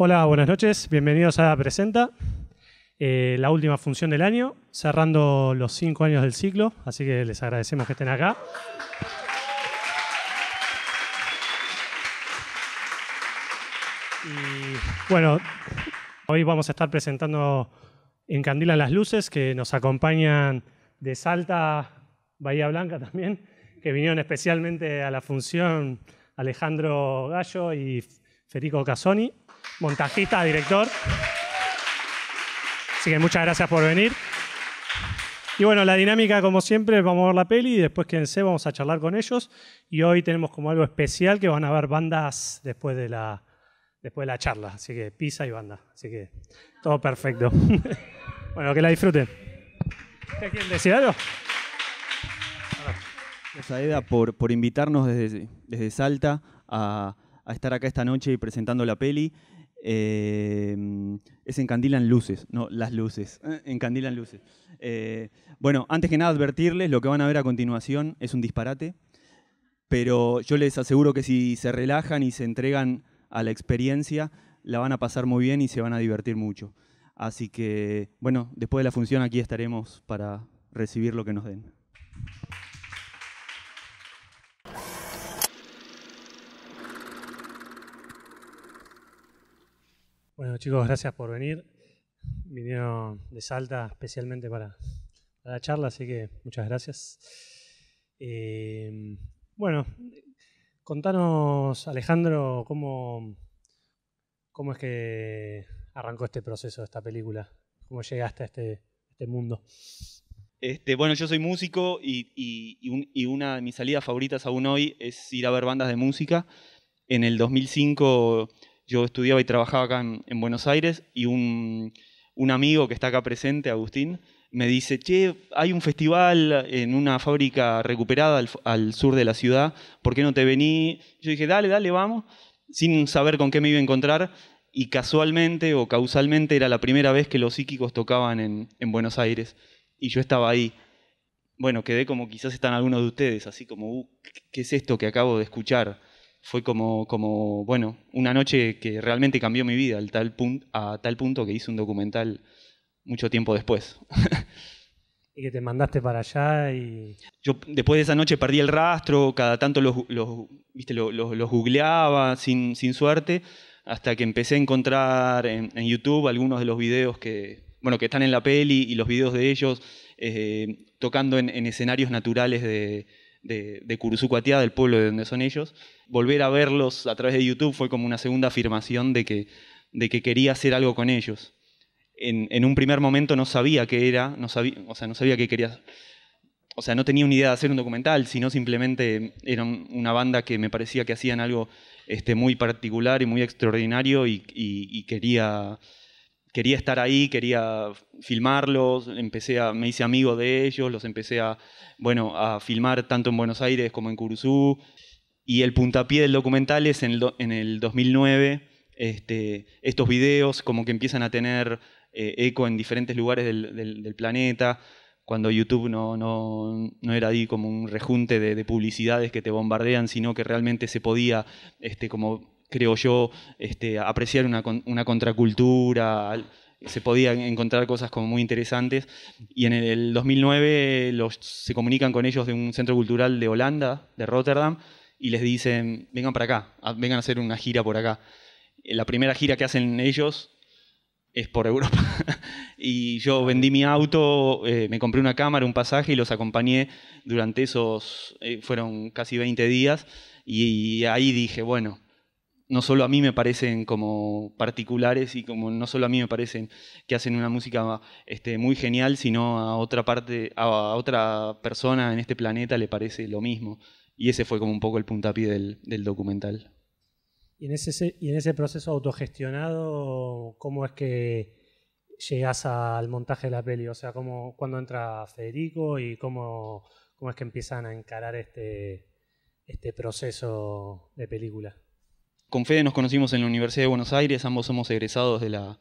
Hola, buenas noches, bienvenidos a Presenta, eh, la última función del año, cerrando los cinco años del ciclo, así que les agradecemos que estén acá. Y bueno, hoy vamos a estar presentando en Candila las Luces, que nos acompañan de Salta, Bahía Blanca también, que vinieron especialmente a la función Alejandro Gallo y Federico Casoni montajista, director. Así que muchas gracias por venir. Y bueno, la dinámica, como siempre, vamos a ver la peli y después quédense, vamos a charlar con ellos. Y hoy tenemos como algo especial que van a ver bandas después de la, después de la charla. Así que pizza y banda. Así que todo perfecto. bueno, que la disfruten. ¿Quién quiere decir algo? a por, por invitarnos desde, desde Salta a, a estar acá esta noche y presentando la peli. Em, es encandilan luces, no las luces, eh, encandilan luces. Eh, bueno, antes que nada advertirles, lo que van a ver a continuación es un disparate, pero yo les aseguro que si se relajan y se entregan a la experiencia, la van a pasar muy bien y se van a divertir mucho. Así que, bueno, después de la función aquí estaremos para recibir lo que nos den. Bueno, chicos, gracias por venir. Vinieron de Salta especialmente para, la charla, así que muchas gracias. Eh, bueno, contanos, Alejandro, cómo, cómo es que arrancó este proceso, esta película, cómo llegaste a este, este mundo. Este, bueno, yo soy músico y, y, una de mis salidas favoritas aún hoy es ir a ver bandas de música. En el 2005 yo estudiaba y trabajaba acá en, Buenos Aires y un, amigo que está acá presente, Agustín, me dice, che, hay un festival en una fábrica recuperada al, sur de la ciudad, ¿por qué no te vení? Yo dije, dale, dale, vamos, sin saber con qué me iba a encontrar y casualmente o causalmente era la primera vez que los psíquicos tocaban en, Buenos Aires y yo estaba ahí. Bueno, quedé como quizás están algunos de ustedes, así como, uh, ¿qué es esto que acabo de escuchar? fue como, como, bueno, una noche que realmente cambió mi vida al tal a tal punto que hice un documental mucho tiempo después. y que te mandaste para allá y... Yo después de esa noche perdí el rastro, cada tanto los, googleaba sin, sin, suerte, hasta que empecé a encontrar en, YouTube algunos de los videos que, bueno, que están en la peli y los videos de ellos eh, tocando en escenarios naturales de de, de Curuzucuatía, del pueblo de donde son ellos. Volver a verlos a través de YouTube fue como una segunda afirmación de que, de que quería hacer algo con ellos. En, un primer momento no sabía qué era, no sabía, o sea, no sabía qué quería. O sea, no tenía una idea de hacer un documental, sino simplemente era una banda que me parecía que hacían algo este, muy particular y muy extraordinario y quería quería estar ahí, quería filmarlos, empecé a, me hice amigo de ellos, los empecé a, bueno, a filmar tanto en Buenos Aires como en Curuzú. Y el puntapié del documental es en el, 2009, este, estos videos como que empiezan a tener eh, eco en diferentes lugares del, planeta, cuando YouTube no, era ahí como un rejunte de, publicidades que te bombardean, sino que realmente se podía este, como creo yo, este, apreciar una, una contracultura, se podían encontrar cosas como muy interesantes. Y en el 2009 los, se comunican con ellos de un centro cultural de Holanda, de Rotterdam, y les dicen, vengan para acá, vengan a hacer una gira por acá. Eh, la primera gira que hacen ellos es por Europa. y yo vendí mi auto, eh, me compré una cámara, un pasaje y los acompañé durante esos, eh, fueron casi 20 días. y ahí dije, bueno, no solo a mí me parecen como particulares y como no solo a mí me parecen que hacen una música este, muy genial, sino a otra parte, a otra persona en este planeta le parece lo mismo. Y ese fue como un poco el puntapié del, documental. Y en, ese, y en ese proceso autogestionado, ¿cómo es que llegas al montaje de la peli? O sea, ¿cómo, ¿cuándo entra Federico y cómo, cómo es que empiezan a encarar este, este proceso de película? Con Fede nos conocimos en la Universidad de Buenos Aires, ambos somos egresados de, la,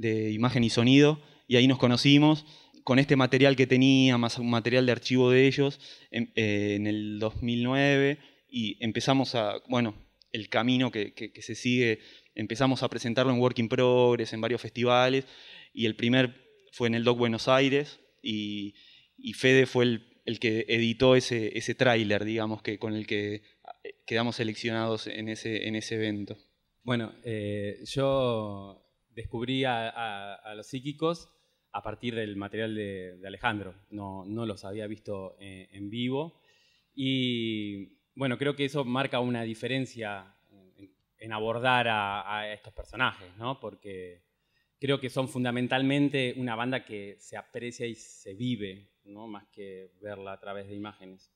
imagen y sonido, y ahí nos conocimos. Con este material que tenía, más un material de archivo de ellos, en, eh, el 2009, y empezamos a, bueno, el camino que, se sigue, empezamos a presentarlo en Working Progress, en varios festivales, y el primer fue en el Doc Buenos Aires, y, y Fede fue el, que editó ese, ese tráiler, digamos, que, con el que quedamos seleccionados en ese, en ese evento. Bueno, eh, yo descubrí a, los psíquicos a partir del material de, Alejandro, no, los había visto eh, en, vivo y bueno, creo que eso marca una diferencia en abordar a, a, estos personajes, ¿no? Porque creo que son fundamentalmente una banda que se aprecia y se vive, ¿no? Más que verla a través de imágenes.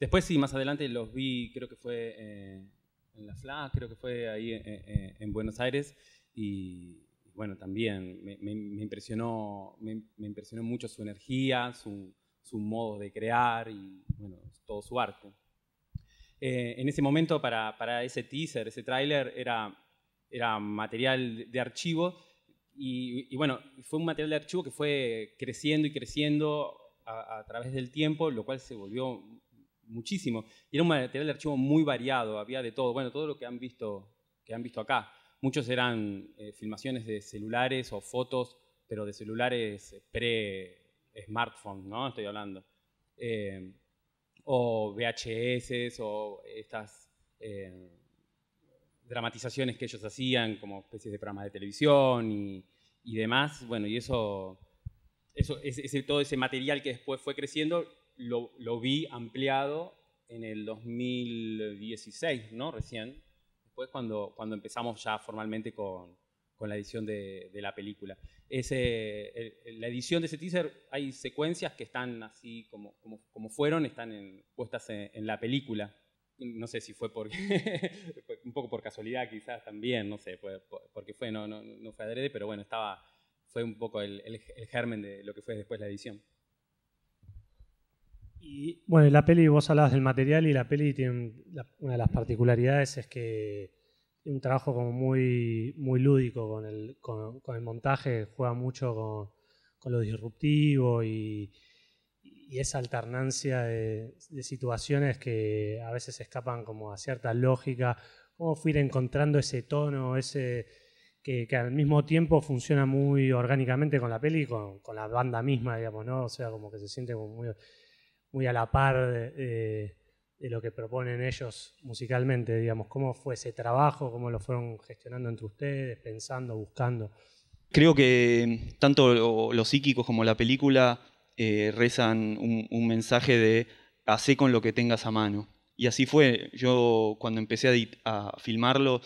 Después sí, más adelante los vi, creo que fue eh, en La FLA, creo que fue ahí eh, eh, en Buenos Aires, y bueno, también me, impresionó, me, impresionó mucho su energía, su, modo de crear y bueno, todo su arte. en ese momento para, ese teaser, ese tráiler, era, era material de archivo y, bueno, fue un material de archivo que fue creciendo y creciendo a través del tiempo, lo cual se volvió muchísimo. Y era un material de archivo muy variado, había de todo, bueno, todo lo que han visto, que han visto acá. Muchos eran eh, filmaciones de celulares o fotos, pero de celulares eh, pre-smartphone, ¿no? Estoy hablando. Eh, o VHS o estas dramatizaciones que ellos hacían como especies de programas de televisión y, demás. Bueno, y eso, eso ese, todo ese material que después fue creciendo lo, vi ampliado en el 2016, ¿no? Recién, después cuando, cuando empezamos ya formalmente con, con la edición de, la película. Ese, la edición de ese teaser, hay secuencias que están así como, como, como fueron, están puestas en, la película. No sé si fue porque, un poco por casualidad quizás también, no sé, porque fue, no, no, no fue adrede, pero bueno, estaba, fue un poco el, el germen de lo que fue después la edición. Y bueno, la peli, vos hablabas del material y la peli tiene una de las particularidades es que un trabajo como muy, muy lúdico con el, montaje, juega mucho con, lo disruptivo y, esa alternancia de, situaciones que a veces escapan como a cierta lógica, cómo fui encontrando ese tono, ese que, al mismo tiempo funciona muy orgánicamente con la peli con, con, la banda misma, digamos, ¿no? O sea, como que se siente como muy muy a la par eh, de, lo que proponen ellos musicalmente, digamos. ¿Cómo fue ese trabajo? ¿Cómo lo fueron gestionando entre ustedes, pensando, buscando? Creo que em, tanto los psíquicos como la película eh, rezan un, mensaje de hace con lo que tengas a mano. Y así fue. Yo cuando empecé a, filmarlo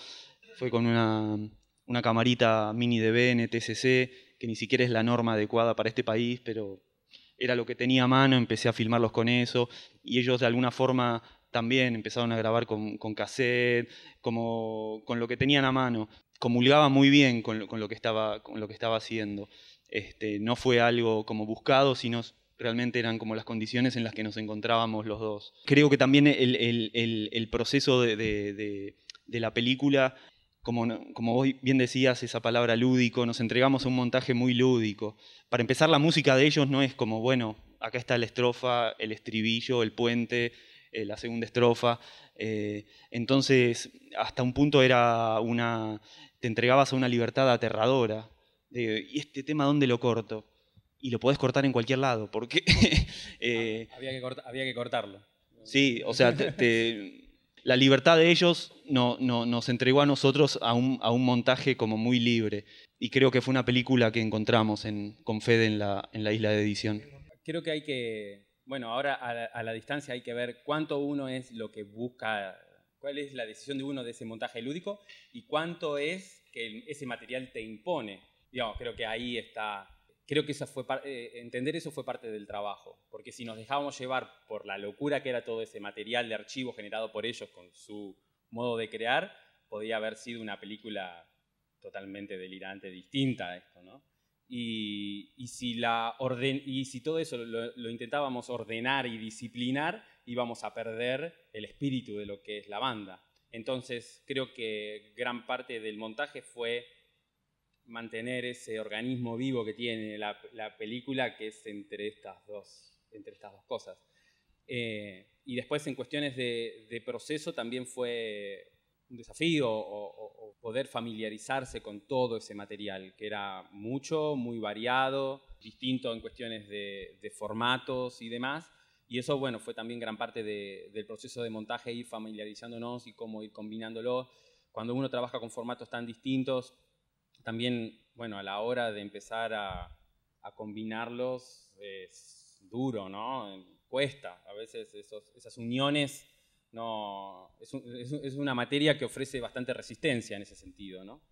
fue con una, camarita mini de TCC, que ni siquiera es la norma adecuada para este país, pero era lo que tenía a mano, empecé a filmarlos con eso, y ellos de alguna forma también empezaron a grabar con, con cassette, como, con lo que tenían a mano. Comulgaba muy bien con, lo, que estaba, con lo que estaba haciendo. Este, no fue algo como buscado, sino realmente eran como las condiciones en las que nos encontrábamos los dos. Creo que también el, proceso de la película como, como vos bien decías, esa palabra lúdico, nos entregamos a un montaje muy lúdico. Para empezar, la música de ellos no es como, bueno, acá está la estrofa, el estribillo, el puente, eh, la segunda estrofa. Eh, entonces, hasta un punto era una. te entregabas a una libertad aterradora. ¿Y este tema dónde lo corto? Y lo podés cortar en cualquier lado, porque. Eh, había, que cortarlo. Sí, o sea, te la libertad de ellos no, nos entregó a nosotros a un, montaje como muy libre. Y creo que fue una película que encontramos con Fede en la, isla de edición. Creo que hay que, bueno, ahora a la, distancia hay que ver cuánto uno es lo que busca, cuál es la decisión de uno de ese montaje lúdico y cuánto es que ese material te impone. Digamos, creo que ahí está creo que esa fue eh, entender eso fue parte del trabajo, porque si nos dejábamos llevar por la locura que era todo ese material de archivo generado por ellos con su modo de crear, podía haber sido una película totalmente delirante, distinta a esto, ¿no? Y, si, la orden, y si todo eso lo, lo, intentábamos ordenar y disciplinar, íbamos a perder el espíritu de lo que es la banda. Entonces creo que gran parte del montaje fue mantener ese organismo vivo que tiene la, película, que es entre estas dos, entre estas dos cosas. Eh, y después en cuestiones de, proceso también fue un desafío o, poder familiarizarse con todo ese material, que era mucho, muy variado, distinto en cuestiones de, formatos y demás. Y eso, bueno, fue también gran parte del proceso de montaje, ir familiarizándonos y cómo ir combinándolo. Cuando uno trabaja con formatos tan distintos, también, bueno, a la hora de empezar a, a combinarlos es duro, ¿no? Cuesta. A veces esas uniones no. Es, es, es, una materia que ofrece bastante resistencia en ese sentido, ¿no?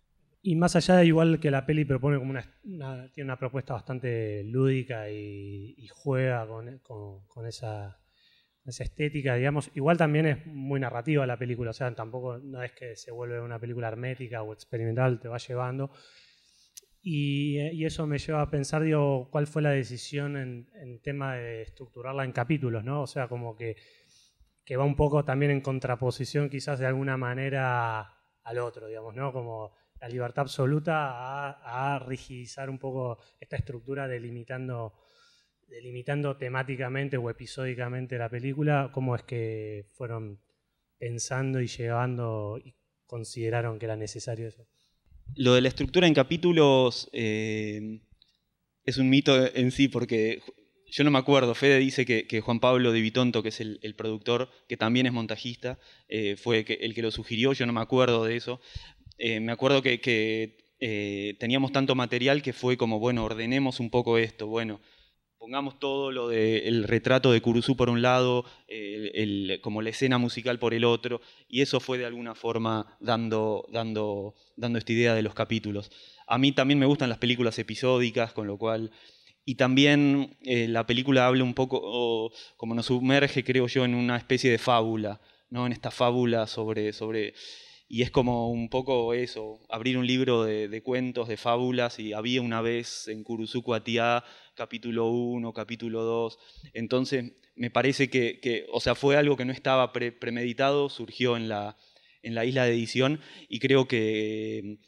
Y más allá, de igual que la peli propone como una, tiene una propuesta bastante lúdica y, juega con, con, con esa esa estética, digamos. Igual también es muy narrativa la película, o sea, tampoco no es que se vuelve una película hermética o experimental, te va llevando. Y, eh, eso me lleva a pensar, digo, cuál fue la decisión en, tema de estructurarla en capítulos, ¿no? O sea, como que, va un poco también en contraposición quizás de alguna manera al otro, digamos, ¿no? Como la libertad absoluta a, a rigidizar un poco esta estructura delimitando delimitando temáticamente o episódicamente la película, ¿cómo es que fueron pensando y llevando y consideraron que era necesario eso? Lo de la estructura en capítulos eh, es un mito en sí porque yo no me acuerdo, Fede dice que, Juan Pablo de Vitonto, que es el, productor, que también es montajista, eh, fue el que lo sugirió, yo no me acuerdo de eso. Eh, me acuerdo que, teníamos tanto material que fue como, bueno, ordenemos un poco esto, bueno, pongamos todo lo del retrato de Curuzú por un lado, como la escena musical por el otro, y eso fue de alguna forma dando, dando, dando esta idea de los capítulos. A mí también me gustan las películas episódicas, con lo cual... Y también eh, la película habla un poco, como nos sumerge, creo yo, en una especie de fábula, ¿no? En esta fábula sobre... sobre y es como un poco eso, abrir un libro de, cuentos, de fábulas, y había una vez en Kuatiá capítulo 1, capítulo 2. Entonces, me parece que, o sea, fue algo que no estaba premeditado, surgió en la, en la isla de edición y creo que,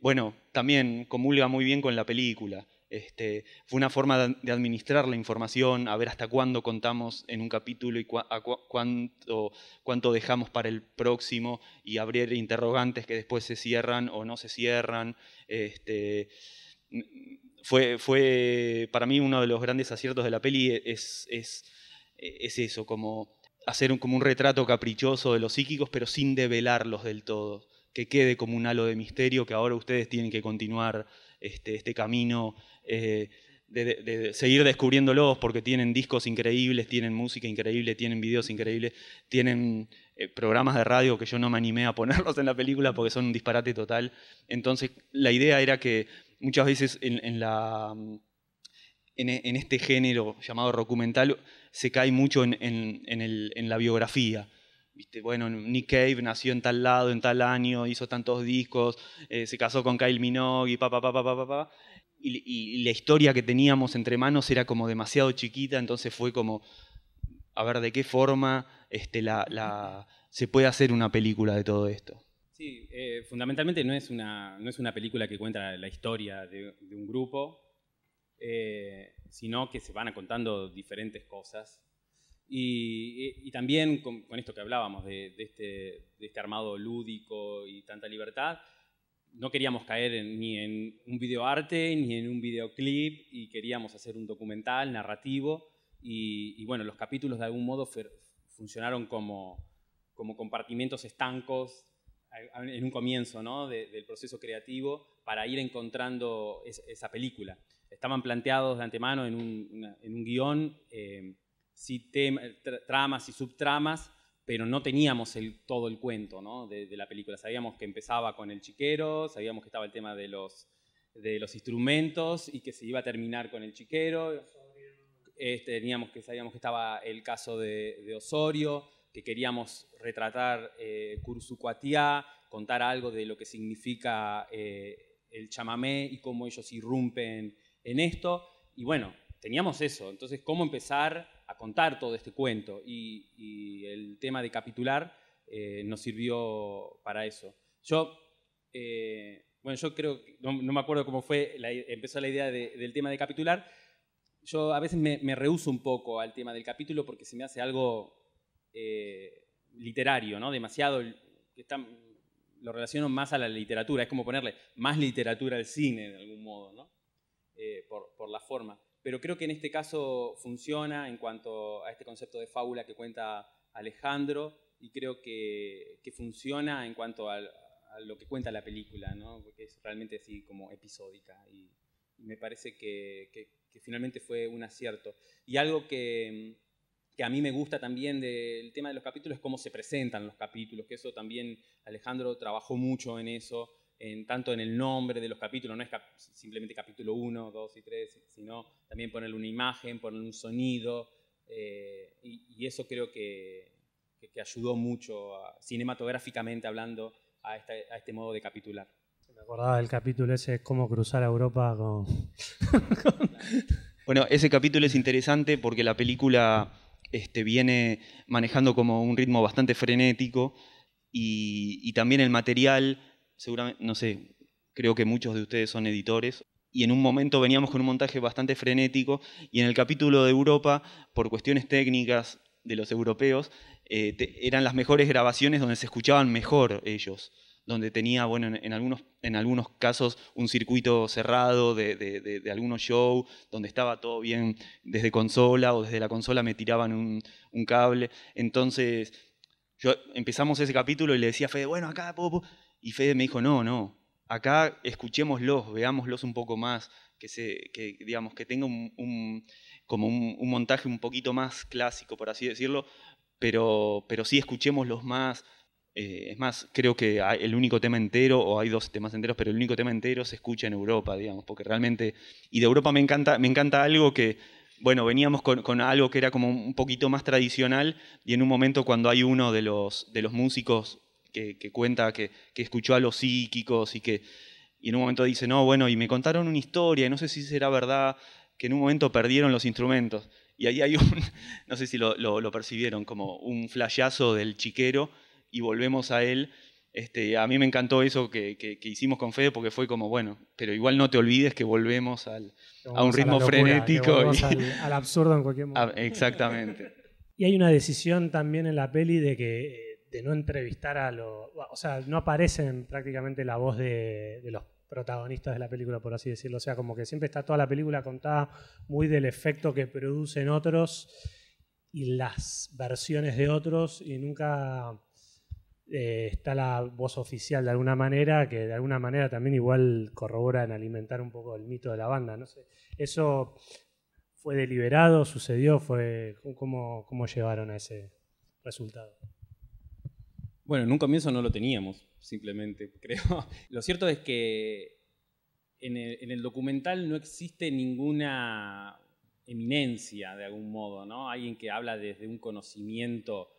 bueno, también comulga muy bien con la película. Este, fue una forma de administrar la información, a ver hasta cuándo contamos en un capítulo y cuánto, cuánto dejamos para el próximo y abrir interrogantes que después se cierran o no se cierran. Este, fue, para mí uno de los grandes aciertos de la peli e, e, es, eso, como hacer un, como un retrato caprichoso de los psíquicos, pero sin develarlos del todo, que quede como un halo de misterio que ahora ustedes tienen que continuar este, este camino. Eh, de, seguir descubriéndolos porque tienen discos increíbles, tienen música increíble, tienen videos increíbles, tienen eh, programas de radio que yo no me animé a ponerlos en la película porque son un disparate total. Entonces la idea era que muchas veces en, la, mm, e, en, este género llamado documental se cae mucho en, la biografía. Bueno, Nick Cave nació en tal lado, en tal año, hizo tantos discos, eh, se casó con Kyle Minogue y pa, pa, Y, la historia que teníamos entre manos era como demasiado chiquita, entonces fue como, a ver, ¿de qué forma este, se puede hacer una película de todo esto? Sí, eh, fundamentalmente no es, una, no es una película que cuenta la historia de, un grupo, eh, sino que se van contando diferentes cosas. Y, eh, también con, esto que hablábamos este, de, este, armado lúdico y tanta libertad, no queríamos caer ni en un videoarte ni en un videoclip y queríamos hacer un documental narrativo. Y, bueno, los capítulos de algún modo funcionaron como, como compartimentos estancos en un comienzo ¿no? del proceso creativo para ir encontrando esa película. Estaban planteados de antemano en un, en un guión eh, tramas y subtramas, pero no teníamos el, todo el cuento ¿no? de, la película. Sabíamos que empezaba con el chiquero, sabíamos que estaba el tema de los, de los instrumentos y que se iba a terminar con el chiquero. Eh, teníamos que, sabíamos que estaba el caso de Osorio que queríamos retratar eh, contar algo de lo que significa eh, el chamamé y cómo ellos irrumpen en esto. Y bueno, teníamos eso, entonces cómo empezar a contar todo este cuento y, el tema de capitular eh, nos sirvió para eso. Yo, eh, bueno, yo creo, no, no, me acuerdo cómo fue, empezó la idea del tema de capitular. Yo a veces me, me un poco al tema del capítulo porque se me hace algo eh, literario, ¿no? Demasiado, lo relaciono más a la literatura, es como ponerle más literatura al cine de algún modo, ¿no? Eh, por, la forma. Pero creo que en este caso funciona en cuanto a este concepto de fábula que cuenta Alejandro y creo que, funciona en cuanto a, lo que cuenta la película, ¿no? Porque es realmente así como episódica y, me parece que, finalmente fue un acierto. Y algo que, que a mí me gusta también del tema de los capítulos es cómo se presentan los capítulos, que eso también Alejandro trabajó mucho en eso, en, tanto en el nombre de los capítulos, no es simplemente capítulo 1, 2 y 3, sino también ponerle una imagen, ponerle un sonido, eh, y, eso creo que, ayudó mucho cinematográficamente hablando a, este modo de capitular. Me acordaba del capítulo ese, cómo cruzar a Europa con... Bueno, ese capítulo es interesante porque la película este, viene manejando como un ritmo bastante frenético y, también el material, seguramente, no sé, creo que muchos de ustedes son editores. Y en un momento veníamos con un montaje bastante frenético y en el capítulo de Europa, por cuestiones técnicas de los europeos, eh, eran las mejores grabaciones donde se escuchaban mejor ellos donde tenía, bueno, en, algunos, en algunos casos un circuito cerrado de, algunos shows, donde estaba todo bien desde consola o desde la consola me tiraban un, cable. Entonces, yo empezamos ese capítulo y le decía a Fede, bueno, acá, puedo... y Fede me dijo, no, no, acá escuchémoslos, veámoslos un poco más, que, se, que, digamos, que tenga un, como un, montaje un poquito más clásico, por así decirlo, pero, pero sí escuchémoslos más, eh, es más, creo que el único tema entero, o hay dos temas enteros, pero el único tema entero se escucha en Europa, digamos, porque realmente. Y de Europa me encanta, me encanta algo que, bueno, veníamos con, algo que era como un poquito más tradicional, y en un momento cuando hay uno de los, de los músicos que, cuenta que, que, escuchó a los psíquicos y que. Y en un momento dice, no, bueno, y me contaron una historia, y no sé si será verdad, que en un momento perdieron los instrumentos. Y ahí hay un, no sé si lo, lo, lo percibieron, como un flashazo del chiquero y volvemos a él. Este, a mí me encantó eso que, hicimos con Fede porque fue como, bueno, pero igual no te olvides que volvemos a un ritmo frenético. Al, absurdo en cualquier ah, momento. exactamente. y hay una decisión también en la peli de que eh, de no entrevistar a los... O sea, no aparecen prácticamente la voz de, de los protagonistas de la película, por así decirlo. O sea, como que siempre está toda la película contada muy del efecto que producen otros y las versiones de otros y nunca eh, está la voz oficial de alguna manera, que de alguna manera también igual corrobora en alimentar un poco el mito de la banda. No sé, ¿eso fue deliberado, sucedió? Fue, ¿cómo, ¿Cómo llevaron a ese resultado? Bueno, en un comienzo no lo teníamos, simplemente, creo. Lo cierto es que en el, en el documental no existe ninguna eminencia, de algún modo, ¿no? Alguien que habla desde un conocimiento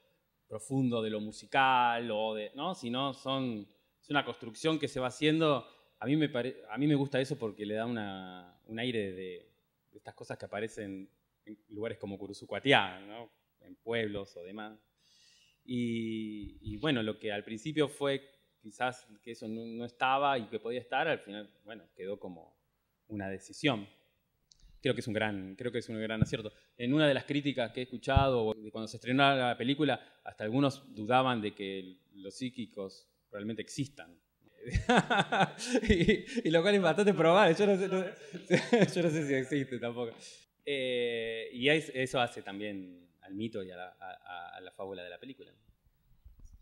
profundo de lo musical o de, ¿no? Sino son, es una construcción que se va haciendo. A mí me, a mí me gusta eso porque le da una, un aire de, estas cosas que aparecen en lugares como Curuzucuatiá, En pueblos o demás. Y, bueno, lo que al principio fue quizás que eso no, estaba y que podía estar, al final, bueno, quedó como una decisión creo que es un gran, creo que es un gran acierto. En una de las críticas que he escuchado cuando se estrenó la película, hasta algunos dudaban de que los psíquicos realmente existan. y, lo cual es bastante probable. Yo no sé, si existe tampoco. Eh, y eso hace también al mito y a la fábula de la película.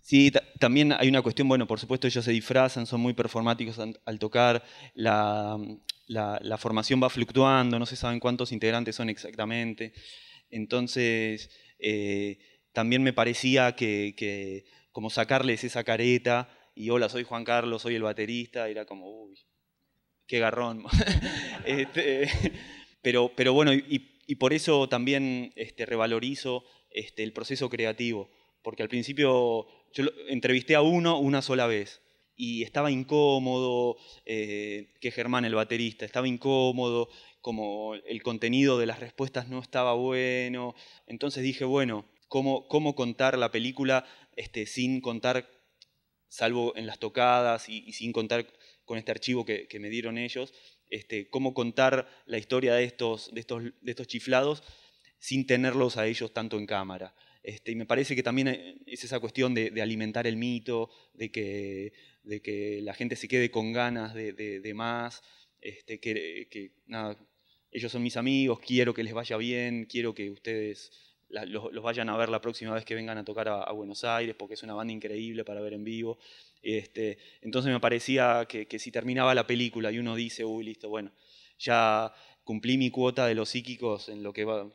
Sí, también hay una cuestión, bueno, por supuesto ellos se disfrazan, son muy performáticos al tocar, la, formación va fluctuando, no se saben cuántos integrantes son exactamente. Entonces, eh, también me parecía que, como sacarles esa careta y hola, soy Juan Carlos, soy el baterista, era como, uy, qué garrón. Este, pero, bueno, y, por eso también este, revalorizo este, el proceso creativo porque al principio yo entrevisté a uno una sola vez y estaba incómodo, eh, que Germán el baterista estaba incómodo, como el contenido de las respuestas no estaba bueno. Entonces dije, bueno, ¿cómo, contar la película este, sin contar, salvo en las tocadas y, sin contar con este archivo que, me dieron ellos, este, cómo contar la historia de estos, de estos, de estos chiflados sin tenerlos a ellos tanto en cámara? Este, y me parece que también eh, es esa cuestión de, alimentar el mito, de que, de que, la gente se quede con ganas de, más, este, que, ellos son mis amigos, quiero que les vaya bien, quiero que ustedes los, vayan a ver la próxima vez que vengan a tocar a, Buenos Aires, porque es una banda increíble para ver en vivo. Este, entonces me parecía que, que, si terminaba la película y uno dice, uy, listo, bueno, ya cumplí mi cuota de los psíquicos en lo que va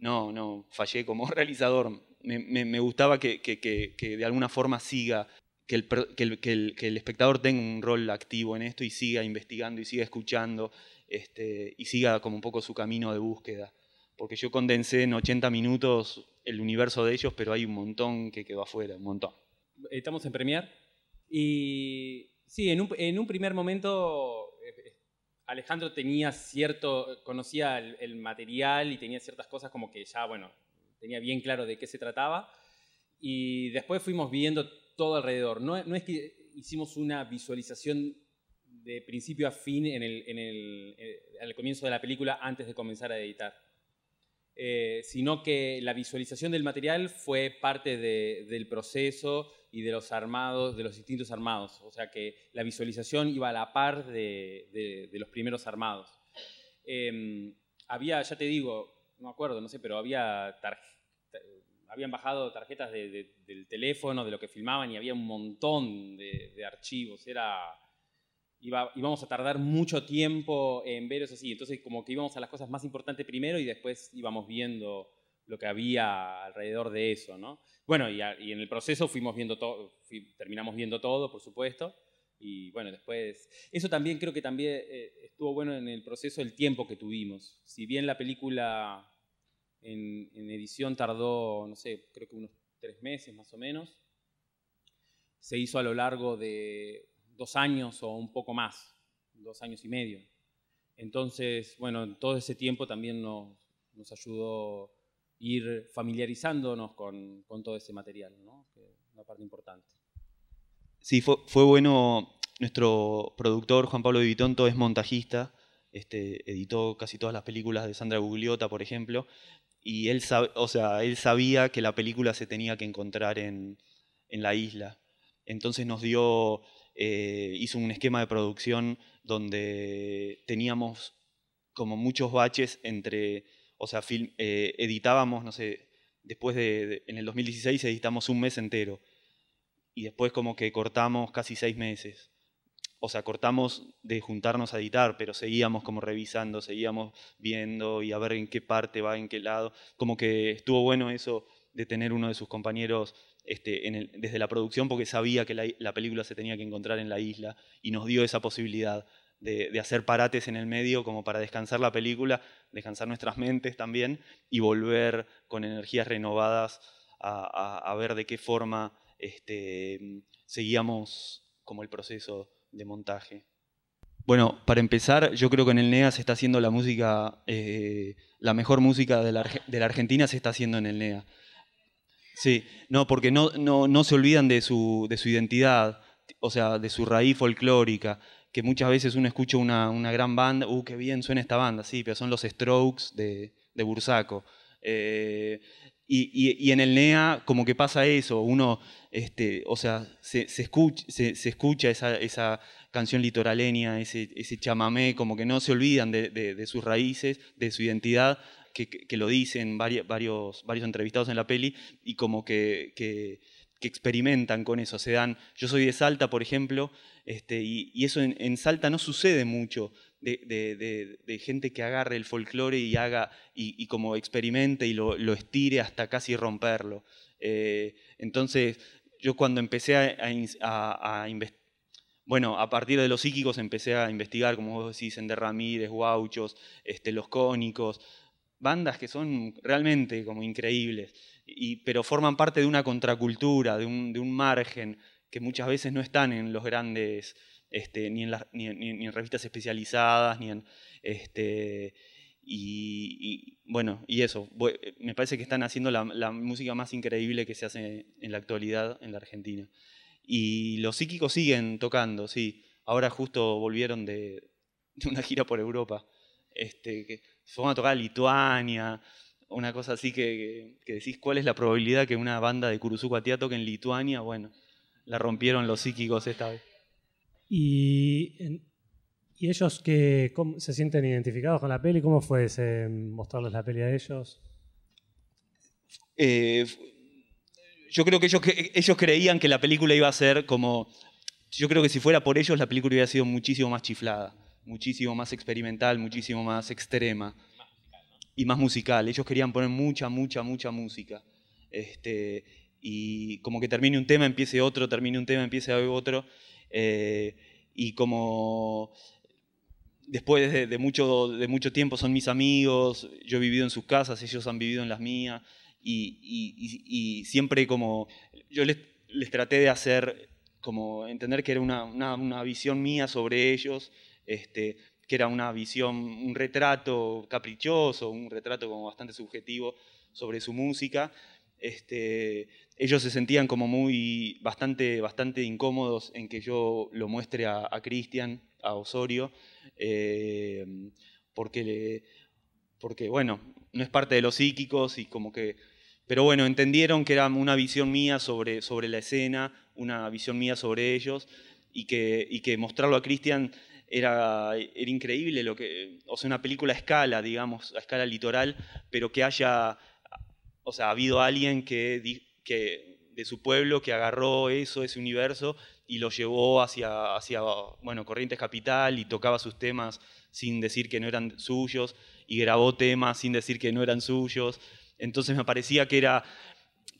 no, no, fallé como realizador. Me, gustaba que, de alguna forma siga, que el, espectador tenga un rol activo en esto y siga investigando y siga escuchando este, y siga como un poco su camino de búsqueda. Porque yo condensé en 80 minutos el universo de ellos, pero hay un montón que quedó afuera, un montón. Estamos en Premiere y sí, en un, en un primer momento Alejandro tenía cierto, conocía el, material y tenía ciertas cosas como que ya, bueno, tenía bien claro de qué se trataba. Y después fuimos viendo todo alrededor. No, es que hicimos una visualización de principio a fin en el, eh, comienzo de la película antes de comenzar a editar. Eh, sino que la visualización del material fue parte del proceso y de los armados, de los distintos armados. O sea que la visualización iba a la par de, de, los primeros armados. Em, había, ya te digo, no me acuerdo, no sé, pero había habían bajado tarjetas del teléfono, de lo que filmaban, y había un montón de, archivos. Era. Iba, íbamos a tardar mucho tiempo en ver eso así. Entonces, como que íbamos a las cosas más importantes primero y después íbamos viendo lo que había alrededor de eso, ¿no? Bueno, y, en el proceso fuimos viendo todo, terminamos viendo todo, por supuesto, y bueno, después, eso también creo que también eh, estuvo bueno en el proceso el tiempo que tuvimos. Si bien la película en, edición tardó, no sé, creo que unos tres meses más o menos, se hizo a lo largo de dos años o un poco más, dos años y medio. Entonces, bueno, todo ese tiempo también nos ayudó ir familiarizándonos con, todo ese material, ¿no? es una parte importante. Sí, fue, bueno, nuestro productor Juan Pablo Vitonto es montajista, este, editó casi todas las películas de Sandra Gugliotta, por ejemplo, y él, o sea, él sabía que la película se tenía que encontrar en, la isla. Entonces nos dio, eh, hizo un esquema de producción donde teníamos como muchos baches entre o sea, eh, editábamos, no sé, después de, en el 2016 editamos un mes entero y después como que cortamos casi seis meses. O sea, cortamos de juntarnos a editar, pero seguíamos como revisando, seguíamos viendo y a ver en qué parte va, en qué lado. Como que estuvo bueno eso de tener uno de sus compañeros este, desde la producción porque sabía que la película se tenía que encontrar en la isla y nos dio esa posibilidad de, hacer parates en el medio como para descansar la película, descansar nuestras mentes también y volver con energías renovadas a, ver de qué forma este, seguíamos como el proceso de montaje. Bueno, para empezar, yo creo que en el NEA se está haciendo la música, eh, la mejor música de la, Argentina se está haciendo en el NEA. Sí, no, porque no, se olvidan de su, de su identidad, o sea, de su raíz folclórica que muchas veces uno escucha una, gran banda, ¡uh, qué bien suena esta banda! Sí, pero son los Strokes de, Bursaco. Eh, y, en el NEA como que pasa eso, uno, este, o sea, se, se escucha, esa, canción litoraleña, ese, ese, chamamé, como que no se olvidan de, sus raíces, de su identidad, que, lo dicen varios, varios, entrevistados en la peli, y como que que experimentan con eso, se dan, yo soy de Salta, por ejemplo, este, y, eso en, Salta no sucede mucho, de, gente que agarre el folclore y haga, y, como experimente y lo, estire hasta casi romperlo. Eh, entonces, yo cuando empecé a, investigar, bueno, a partir de los psíquicos empecé a investigar, como vos decís, de Ramírez, Guauchos, este, Los Cónicos, bandas que son realmente como increíbles pero forman parte de una contracultura, de un, margen que muchas veces no están en los grandes, este, ni, en revistas especializadas, ni en... Este, y, bueno, y eso, me parece que están haciendo la, música más increíble que se hace en la actualidad en la Argentina. Y los psíquicos siguen tocando, sí. Ahora justo volvieron de, una gira por Europa. Este, que fueron a tocar a Lituania, una cosa así que, decís, ¿cuál es la probabilidad que una banda de Kuruzuka toque en Lituania? Bueno, la rompieron los psíquicos esta vez. ¿Y, ellos que se sienten identificados con la peli? ¿Cómo fue em, mostrarles la peli a ellos? Eh, yo creo que ellos, que ellos creían que la película iba a ser como... Yo creo que si fuera por ellos la película hubiera sido muchísimo más chiflada, muchísimo más experimental, muchísimo más extrema y más musical. Ellos querían poner mucha, mucha, mucha música. Este, y como que termine un tema, empiece otro, termine un tema, empiece otro. Eh, y como después de, mucho, de mucho tiempo son mis amigos, yo he vivido en sus casas, ellos han vivido en las mías. Y, siempre como yo les, les, traté de hacer como entender que era una, una visión mía sobre ellos, este, que era una visión, un retrato caprichoso, un retrato como bastante subjetivo sobre su música. Este, ellos se sentían como muy, bastante, bastante incómodos en que yo lo muestre a, Cristian, a Osorio, eh, porque, le, porque, bueno, no es parte de los psíquicos y como que... Pero bueno, entendieron que era una visión mía sobre, sobre la escena, una visión mía sobre ellos, y que, y que mostrarlo a Cristian era, era increíble lo que, o sea, una película a escala, digamos, a escala litoral, pero que haya, o sea, ha habido alguien que, de su pueblo que agarró eso, ese universo, y lo llevó hacia, hacia bueno, Corrientes Capital y tocaba sus temas sin decir que no eran suyos, y grabó temas sin decir que no eran suyos. Entonces me parecía que era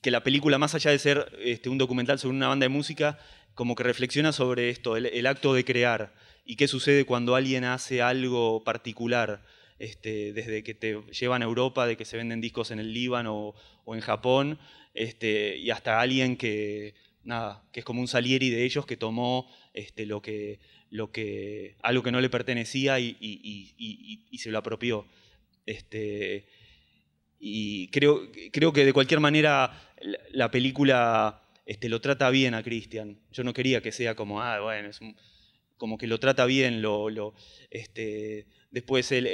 que la película, más allá de ser este, un documental sobre una banda de música, como que reflexiona sobre esto, el, acto de crear y qué sucede cuando alguien hace algo particular, este, desde que te llevan a Europa, de que se venden discos en el Líbano o, en Japón, este, y hasta alguien que, nada, que es como un Salieri de ellos que tomó este, lo que, lo que, algo que no le pertenecía y, se lo apropió. y creo, creo que de cualquier manera la película este, lo trata bien a Cristian. Yo no quería que sea como, ah, bueno, es un, como que lo trata bien, lo, este, después él,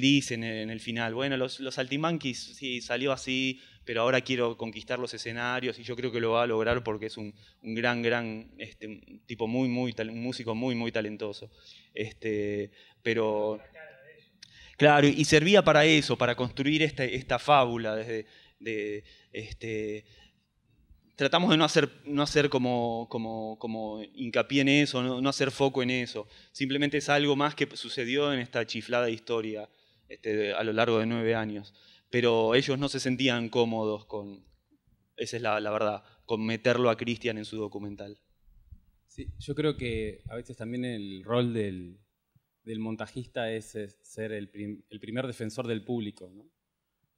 dice en el, final, bueno, los, los sí, salió así, pero ahora quiero conquistar los escenarios y yo creo que lo va a lograr porque es un, gran, gran, este, tipo muy, muy, un músico muy, muy talentoso. pero... Claro, y servía para eso, para construir esta, fábula desde, de, tratamos de no hacer, no hacer como, como, como hincapié en eso, no, hacer foco en eso. Simplemente es algo más que sucedió en esta chiflada historia este, a lo largo de nueve años. Pero ellos no se sentían cómodos con, esa es la, verdad, con meterlo a Cristian en su documental. Sí, yo creo que a veces también el rol del, montajista es, ser el, el, primer defensor del público. ¿no?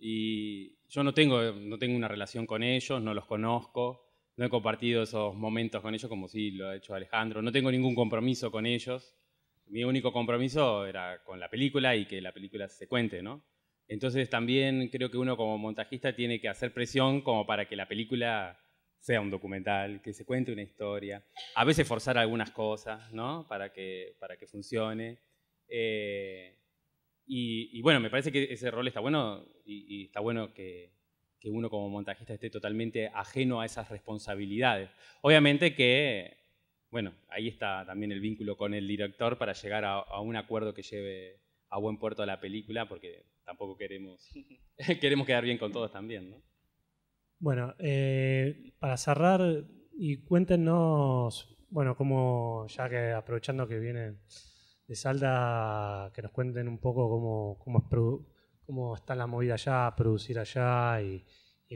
Y yo no tengo, eh, no tengo una relación con ellos, no los conozco, no he compartido esos momentos con ellos como sí lo ha hecho Alejandro, no tengo ningún compromiso con ellos. Mi único compromiso era con la película y que la película se cuente, ¿no? Entonces también creo que uno como montajista tiene que hacer presión como para que la película sea un documental, que se cuente una historia, a veces forzar algunas cosas, ¿no? Para que, para que funcione. Eh, y, bueno, me parece que ese rol está bueno y, está bueno que, uno como montajista esté totalmente ajeno a esas responsabilidades. Obviamente que, bueno, ahí está también el vínculo con el director para llegar a, un acuerdo que lleve a buen puerto a la película, porque tampoco queremos, queremos quedar bien con todos también, ¿no? Bueno, eh, para cerrar, y cuéntenos, bueno, como ya que aprovechando que vienen de Salda, que nos cuenten un poco cómo, cómo, está la movida allá, producir allá y,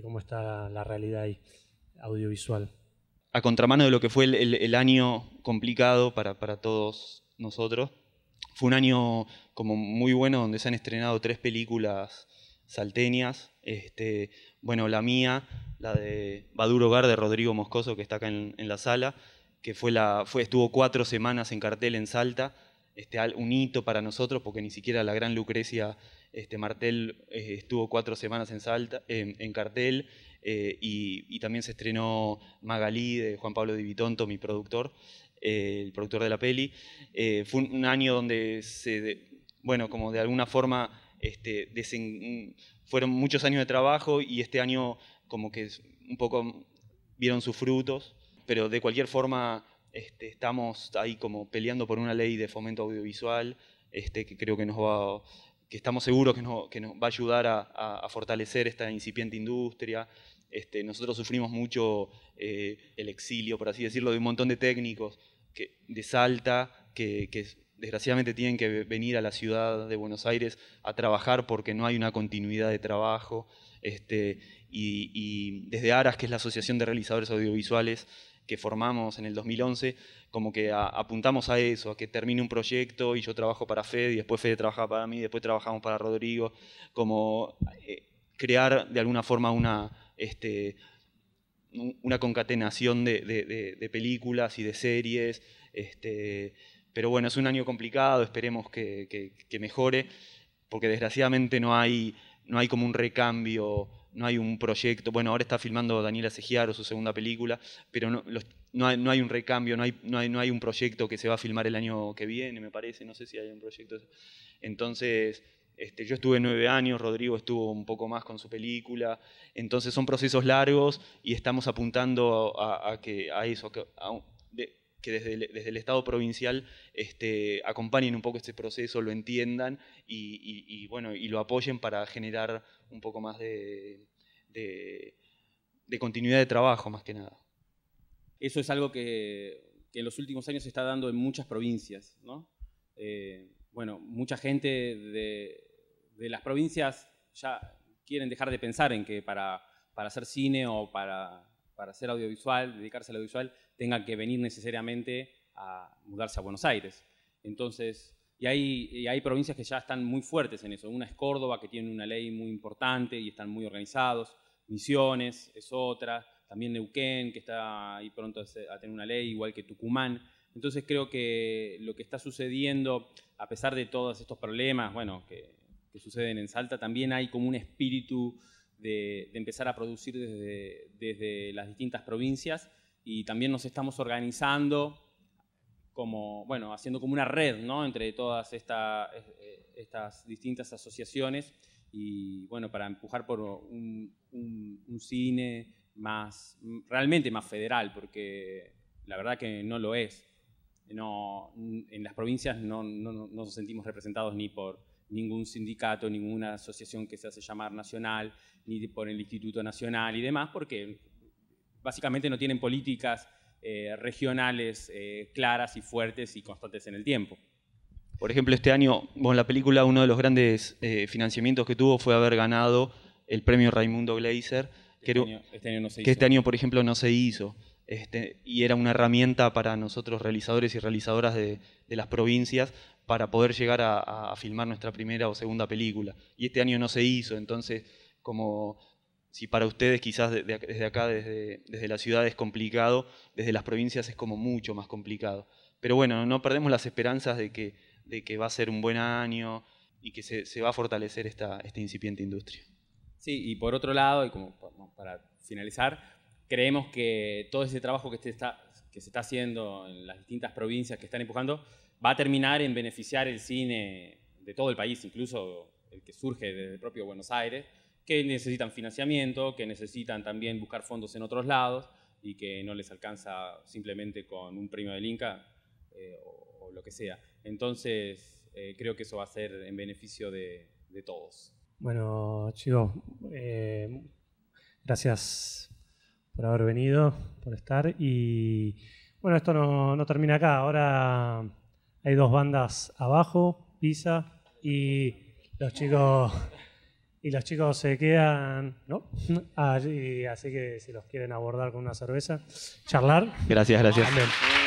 cómo está la realidad audiovisual. A contramano de lo que fue el, año complicado para, para todos nosotros, fue un año como muy bueno donde se han estrenado tres películas salteñas. Este, bueno, la mía, la de Baduro Hogar de Rodrigo Moscoso, que está acá en, en la sala, que fue la, fue, estuvo cuatro semanas en cartel en Salta este, un hito para nosotros, porque ni siquiera la gran Lucrecia este, Martel eh, estuvo cuatro semanas en, Salta, en, cartel, eh, y, también se estrenó Magalí de Juan Pablo Di Vitonto, mi productor, eh, el productor de la peli. fue un año donde se, bueno, como de alguna forma este, fueron muchos años de trabajo y este año como que un poco vieron sus frutos, pero de cualquier forma este, estamos ahí como peleando por una ley de fomento audiovisual este, que creo que nos va que estamos seguros que, nos va a ayudar a, fortalecer esta incipiente industria. Este, nosotros sufrimos mucho eh, el exilio, por así decirlo, de un montón de técnicos que, de Salta que, desgraciadamente tienen que venir a la ciudad de Buenos Aires a trabajar porque no hay una continuidad de trabajo. y, y, desde ARAS, que es la Asociación de Realizadores Audiovisuales, que formamos en el 2011, como que apuntamos a eso, a que termine un proyecto y yo trabajo para Fede, y después Fede trabaja para mí, después trabajamos para Rodrigo, como eh, crear de alguna forma una, este, una concatenación de, películas y de series. Este, pero bueno, es un año complicado, esperemos que, mejore, porque desgraciadamente no hay, no hay como un recambio no hay un proyecto. Bueno, ahora está filmando Daniela Segiaro su segunda película, pero no, no, hay, un recambio, no hay, hay, no hay, un proyecto que se va a filmar el año que viene, me parece, no sé si hay un proyecto. Entonces, este, yo estuve nueve años, Rodrigo estuvo un poco más con su película, entonces son procesos largos y estamos apuntando a, que, a eso, que desde el, Estado provincial este, acompañen un poco este proceso, lo entiendan y, bueno, y lo apoyen para generar un poco más de, continuidad de trabajo, más que nada. Eso es algo que, en los últimos años se está dando en muchas provincias. Eh, bueno, mucha gente de, las provincias ya quieren dejar de pensar en que para, hacer cine o para, para hacer audiovisual, dedicarse al audiovisual, tengan que venir necesariamente a mudarse a Buenos Aires. Entonces, y hay, hay, provincias que ya están muy fuertes en eso. Una es Córdoba, que tiene una ley muy importante y están muy organizados. Misiones es otra. También Neuquén, que está ahí pronto a tener una ley, igual que Tucumán. Entonces creo que lo que está sucediendo, a pesar de todos estos problemas, bueno, que, suceden en Salta, también hay como un espíritu de, empezar a producir desde, desde las distintas provincias y también nos estamos organizando como, bueno, haciendo como una red, ¿no? Entre todas estas eh, eh, estas distintas asociaciones y, bueno, para empujar por un, un cine más, realmente más federal, porque la verdad que no lo es. No, en las provincias no, no, no, nos sentimos representados ni por ningún sindicato, ninguna asociación que se hace llamar nacional, ni por el Instituto Nacional y demás, porque básicamente no tienen políticas eh, regionales eh, claras y fuertes y constantes en el tiempo. Por ejemplo, este año, bueno, la película, uno de los grandes eh, financiamientos que tuvo fue haber ganado el premio Raimundo Gleiser, este este que, este año por ejemplo, no se hizo. Este, y era una herramienta para nosotros realizadores y realizadoras de, las provincias para poder llegar a filmar nuestra primera o segunda película. Y este año no se hizo, entonces como si para ustedes quizás desde acá, desde, desde la ciudad es complicado, desde las provincias es como mucho más complicado. Pero bueno, no perdemos las esperanzas de que, de que va a ser un buen año y que se, va a fortalecer esta, incipiente industria. Sí, y por otro lado, y como para finalizar, creemos que todo ese trabajo que se, está, que se está haciendo en las distintas provincias que están empujando va a terminar en beneficiar el cine de todo el país, incluso el que surge desde el propio Buenos Aires, que necesitan financiamiento, que necesitan también buscar fondos en otros lados y que no les alcanza simplemente con un premio del Inca eh, o, lo que sea. Entonces, eh, creo que eso va a ser en beneficio de, todos. Bueno, chicos, eh, gracias por haber venido, por estar. Y bueno, esto no termina acá. Ahora hay dos bandas abajo, Pisa, y los chicos y los chicos se quedan ¿no? allí, así que si los quieren abordar con una cerveza, charlar. Gracias, gracias.